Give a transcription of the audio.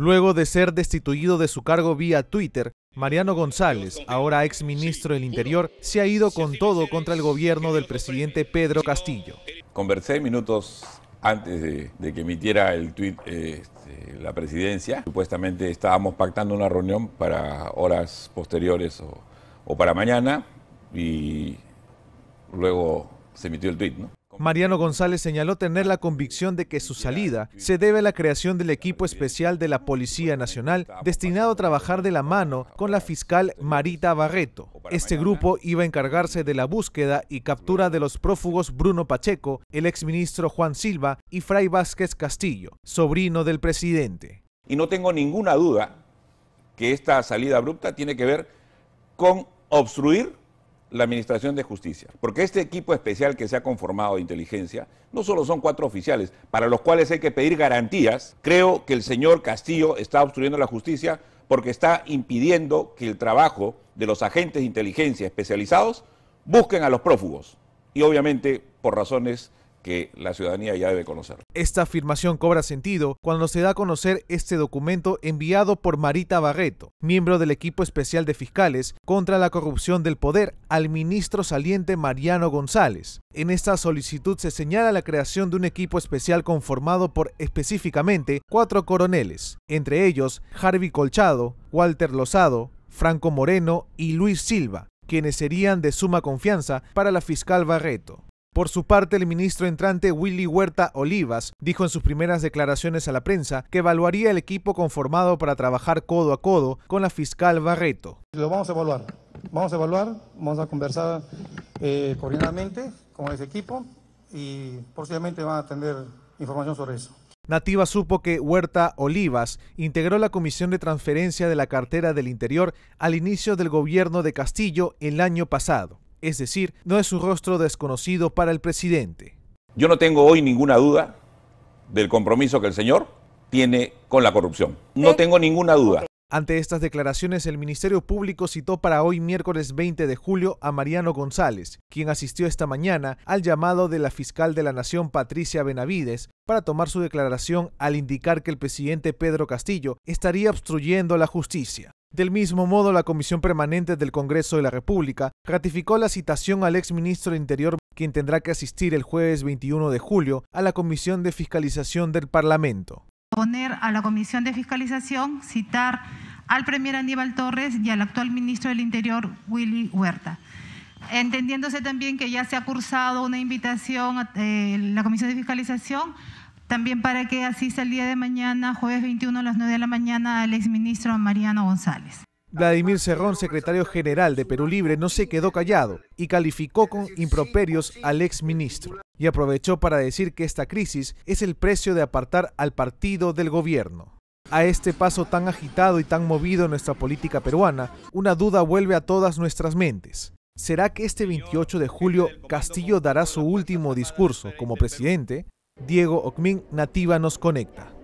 Luego de ser destituido de su cargo vía Twitter, Mariano González, ahora ex ministro del Interior, se ha ido con todo contra el gobierno del presidente Pedro Castillo. Conversé minutos antes de, que emitiera el tuit eh, este, la presidencia. Supuestamente estábamos pactando una reunión para horas posteriores o, o para mañana y luego se emitió el tuit. ¿no? Mariano González señaló tener la convicción de que su salida se debe a la creación del equipo especial de la Policía Nacional destinado a trabajar de la mano con la fiscal Marita Barreto. Este grupo iba a encargarse de la búsqueda y captura de los prófugos Bruno Pacheco, el exministro Juan Silva y Fray Vázquez Castillo, sobrino del presidente. Y no tengo ninguna duda que esta salida abrupta tiene que ver con obstruir la Administración de Justicia, porque este equipo especial que se ha conformado de inteligencia no solo son cuatro oficiales, para los cuales hay que pedir garantías, creo que el señor Castillo está obstruyendo la justicia porque está impidiendo que el trabajo de los agentes de inteligencia especializados busquen a los prófugos y obviamente por razones que la ciudadanía ya debe conocer. Esta afirmación cobra sentido cuando se da a conocer este documento enviado por Marita Barreto, miembro del equipo especial de fiscales contra la corrupción del poder, al ministro saliente Mariano González. En esta solicitud se señala la creación de un equipo especial conformado por específicamente cuatro coroneles, entre ellos Harvey Colchado, Walter Lozado, Franco Moreno y Luis Silva, quienes serían de suma confianza para la fiscal Barreto. Por su parte, el ministro entrante Willy Huerta Olivas dijo en sus primeras declaraciones a la prensa que evaluaría el equipo conformado para trabajar codo a codo con la fiscal Barreto. Lo vamos a evaluar, vamos a evaluar, vamos a conversar eh, coordinadamente con ese equipo y posiblemente van a tener información sobre eso. Nativa supo que Huerta Olivas integró la comisión de transferencia de la cartera del Interior al inicio del gobierno de Castillo el año pasado es decir, no es un rostro desconocido para el presidente. Yo no tengo hoy ninguna duda del compromiso que el señor tiene con la corrupción. No tengo ninguna duda. Ante estas declaraciones, el Ministerio Público citó para hoy miércoles 20 de julio a Mariano González, quien asistió esta mañana al llamado de la fiscal de la Nación Patricia Benavides para tomar su declaración al indicar que el presidente Pedro Castillo estaría obstruyendo la justicia. Del mismo modo, la Comisión Permanente del Congreso de la República ratificó la citación al exministro de Interior, quien tendrá que asistir el jueves 21 de julio a la Comisión de Fiscalización del Parlamento. Poner a la Comisión de Fiscalización, citar al Premier Aníbal Torres y al actual ministro del Interior, Willy Huerta. Entendiéndose también que ya se ha cursado una invitación a eh, la Comisión de Fiscalización también para que asista el día de mañana, jueves 21 a las 9 de la mañana, al exministro Mariano González. Vladimir Cerrón, secretario general de Perú Libre, no se quedó callado y calificó con improperios al exministro y aprovechó para decir que esta crisis es el precio de apartar al partido del gobierno. A este paso tan agitado y tan movido en nuestra política peruana, una duda vuelve a todas nuestras mentes. ¿Será que este 28 de julio Castillo dará su último discurso como presidente? Diego Ocmin Nativa nos conecta.